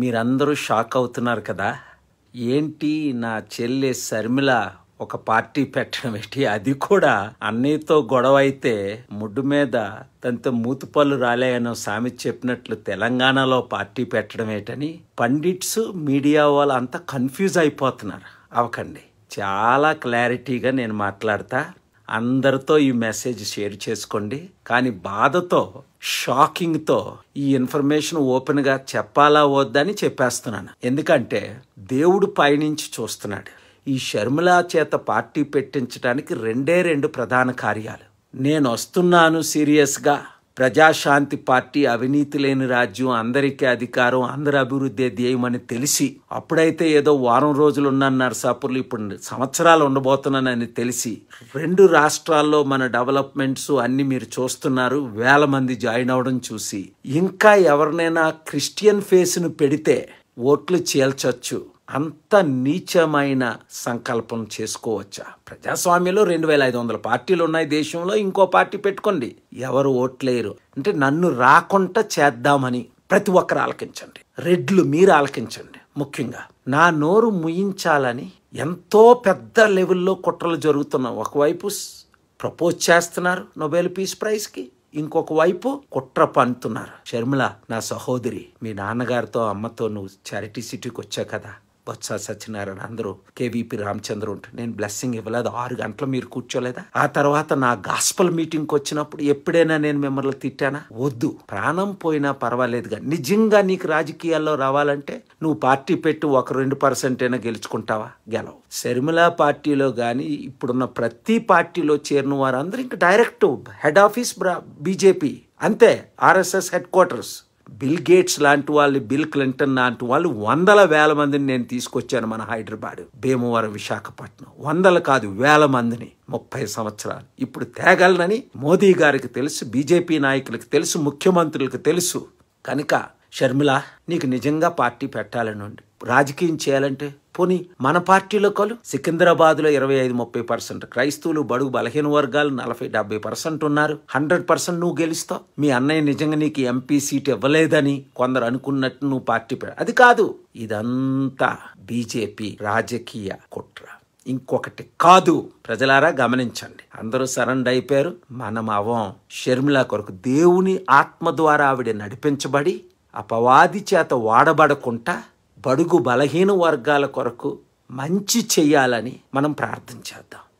మీరందరూ షాక్ అవుతున్నారు కదా ఏంటి నా చెల్లె శర్మిల ఒక పార్టీ పెట్టడం ఏంటి అది కూడా అన్నయ్యతో గొడవ అయితే ముడ్డు మీద తనతో మూతుపళ్ళు రాలేయనో సామి చెప్పినట్లు తెలంగాణలో పార్టీ పెట్టడం ఏంటని పండిట్స్ మీడియా వాళ్ళు అంతా కన్ఫ్యూజ్ అయిపోతున్నారు అవకండి చాలా క్లారిటీగా నేను మాట్లాడతా అందరితో ఈ మెసేజ్ షేర్ చేసుకోండి కానీ బాధతో షాకింగ్తో ఈ ఇన్ఫర్మేషన్ ఓపెన్గా చెప్పాలా వద్దని చెప్పేస్తున్నాను ఎందుకంటే దేవుడు పైనుంచి చూస్తున్నాడు ఈ షర్మిలా చేత పార్టీ పెట్టించడానికి రెండే రెండు ప్రధాన కార్యాలు నేను వస్తున్నాను సీరియస్గా ప్రజాశాంతి పార్టీ అవినీతి లేని రాజ్యం అందరికీ అధికారం అందరి అభివృద్ధి ధ్యేయమని తెలిసి అప్పుడైతే ఏదో వారం రోజులు ఉన్నాను నర్సాపూర్లు ఇప్పుడు సంవత్సరాలు ఉండబోతున్నానని తెలిసి రెండు రాష్ట్రాల్లో మన డెవలప్మెంట్స్ అన్ని మీరు చూస్తున్నారు వేల మంది జాయిన్ అవడం చూసి ఇంకా ఎవరినైనా క్రిస్టియన్ ఫేస్ను పెడితే ఓట్లు చేల్చొచ్చు అంత నీచమైన సంకల్పం చేసుకోవచ్చా ప్రజాస్వామ్యంలో రెండు వేల ఐదు వందల పార్టీలు ఉన్నాయి దేశంలో ఇంకో పార్టీ పెట్టుకోండి ఎవరు ఓట్లేరు అంటే నన్ను రాకుండా చేద్దామని ప్రతి ఒక్కరు ఆలకించండి రెడ్లు మీరు ఆలకించండి ముఖ్యంగా నా నోరు ముయించాలని ఎంతో పెద్ద లెవెల్లో కుట్రలు జరుగుతున్నాయి ఒకవైపు ప్రపోజ్ చేస్తున్నారు నోబెల్ పీస్ ప్రైజ్కి ఇంకొక వైపు కుట్ర పంతున్నారు షర్మిల నా సహోదరి మీ నాన్నగారితో అమ్మతో నువ్వు చారిటీ సిటీకి వచ్చా కదా బొత్స సత్యనారాయణ అందరూ కేవీపీ రామచంద్ర ఉంటే నేను బ్లెస్సింగ్ ఇవ్వలేదు ఆరు గంటలు మీరు కూర్చోలేదా ఆ తర్వాత నా గాస్పల్ మీటింగ్కి వచ్చినప్పుడు ఎప్పుడైనా నేను మిమ్మల్ని తిట్టానా వద్దు ప్రాణం పోయినా పర్వాలేదుగా నిజంగా నీకు రాజకీయాల్లో రావాలంటే నువ్వు పార్టీ పెట్టు ఒక రెండు పర్సెంట్ అయినా గెలుచుకుంటావా గెలవు శర్మిలా పార్టీలో కానీ ఇప్పుడున్న ప్రతి పార్టీలో చేరిన వారందరూ ఇంకా డైరెక్ట్ హెడ్ ఆఫీస్ బీజేపీ అంతే RSS headquarters Bill Gates లాంటి వాళ్ళు బిల్ క్లింటన్ లాంటి వాళ్ళు వందల వేల మందిని నేను తీసుకొచ్చాను మన హైదరాబాద్ భీమవరం విశాఖపట్నం వందల కాదు వేల మందిని ముప్పై సంవత్సరాలు ఇప్పుడు తేగలనని మోదీ గారికి తెలుసు బీజేపీ నాయకులకు తెలుసు ముఖ్యమంత్రులకు తెలుసు కనుక షర్మిల నీకు నిజంగా పార్టీ పెట్టాలని ఉంది రాజకీయం చేయాలంటే పోనీ మన పార్టీలో కలు సికింద్రాబాద్లో ఇరవై ఐదు ముప్పై పర్సెంట్ క్రైస్తవులు బడుగు బలహీన వర్గాలు నలభై డెబ్బై పర్సెంట్ ఉన్నారు హండ్రెడ్ పర్సెంట్ నువ్వు గెలుస్తావు మీ అన్నయ్య నిజంగా నీకు ఎంపీ సీట్ ఇవ్వలేదని కొందరు అనుకున్నట్టు నువ్వు పార్టీ అది కాదు ఇదంతా బీజేపీ రాజకీయ కుట్ర ఇంకొకటి కాదు ప్రజలారా గమనించండి అందరూ సరెండ్ అయిపోయారు మనం అవం షర్మిల కొరకు దేవుని ఆత్మ ద్వారా ఆవిడ నడిపించబడి అపవాది చేత వాడబడకుండా బడుగు బలహీన వర్గాల కొరకు మంచి చేయాలని మనం ప్రార్థన చేద్దాం